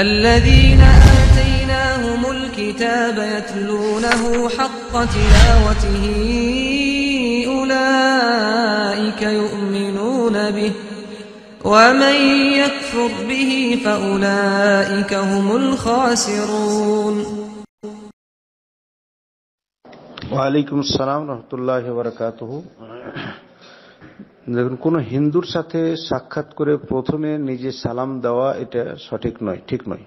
الذين آتيناهم الكتاب يتلونه حق تلاوته أولئك يؤمنون به ومن يكفر به فأولئك هم الخاسرون وعليكم السلام ورحمة الله وبركاته দেখুন কোনো হিন্দুর সাথে সাক্ষাৎ করে প্রথমে নিজে সালাম দেওয়া এটা সঠিক নয় ঠিক নয়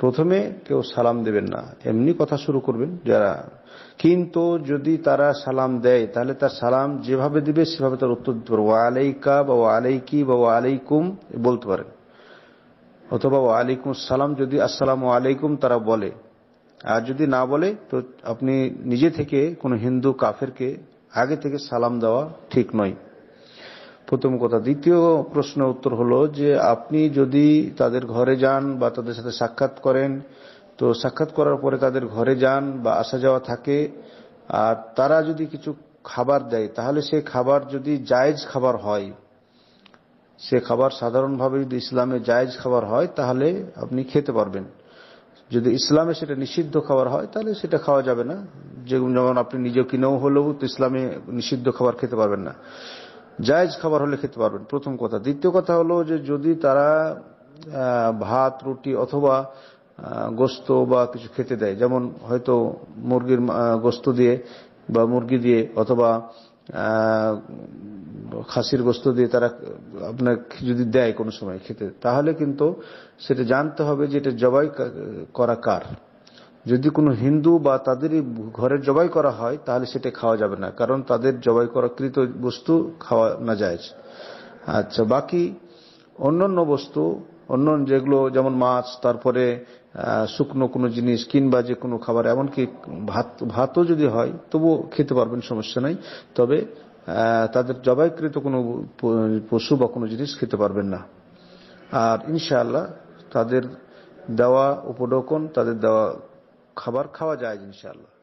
প্রথমে কেউ সালাম দেবেন না এমনি কথা শুরু করবেন যারা কিন্তু যদি তারা সালাম দেয় তাহলে তার সালাম যেভাবে দিবে সেভাবে তার উত্তর দিতে পারবে ওয়া আলাইকা বা ওয়া আলাইকি বা ওয়া আলাইকুম বলতে পারেন অথবা ওয়া আলাইকুম সালাম যদি আসসালাম আলাইকুম তারা বলে আর যদি না বলে তো আপনি নিজে থেকে কোনো হিন্দু কাফেরকে আগে থেকে সালাম দেওয়া ঠিক নয় প্রথম কথা দ্বিতীয় প্রশ্ন উত্তর হলো যে আপনি যদি তাদের ঘরে যান বা তাদের সাথে সাক্ষাৎ করেন তো সাক্ষাৎ করার পরে তাদের ঘরে যান বা আসা যাওয়া থাকে আর তারা যদি কিছু খাবার দেয় তাহলে সে খাবার যদি জায়েজ খাবার হয় সে খাবার সাধারণভাবে যদি ইসলামে জায়েজ খাবার হয় তাহলে আপনি খেতে পারবেন যদি ইসলামে সেটা নিষিদ্ধ খাবার হয় তাহলে সেটা খাওয়া যাবে না যেমন যেমন আপনি নিজে কিনেও হলেও তো ইসলামে নিষিদ্ধ খাবার খেতে পারবেন না জায়জ খাবার হলে খেতে পারবেন প্রথম কথা দ্বিতীয় কথা হলো যে যদি তারা ভাত রুটি অথবা গোস্ত বা কিছু খেতে দেয় যেমন হয়তো মুরগির গোস্ত দিয়ে বা মুরগি দিয়ে অথবা খাসির গোস্ত দিয়ে তারা আপনার যদি দেয় কোনো সময় খেতে তাহলে কিন্তু সেটা জানতে হবে যে এটা জবাই করা কার যদি কোনো হিন্দু বা তাদেরই ঘরে জবাই করা হয় তাহলে সেটা খাওয়া যাবে না কারণ তাদের জবাই করা কৃত বস্তু খাওয়া না যায় আচ্ছা বাকি অন্যান্য বস্তু অন্য যেগুলো যেমন মাছ তারপরে শুকনো কোনো জিনিস কিংবা যে কোনো খাবার এমনকি ভাত ভাতও যদি হয় তবু খেতে পারবেন সমস্যা নাই তবে তাদের জবাইকৃত কোনো পশু বা কোনো জিনিস খেতে পারবেন না আর ইনশাআল্লাহ তাদের দেওয়া উপডকন তাদের দেওয়া খাবার খাওয়া যায় ইনশাআল্লাহ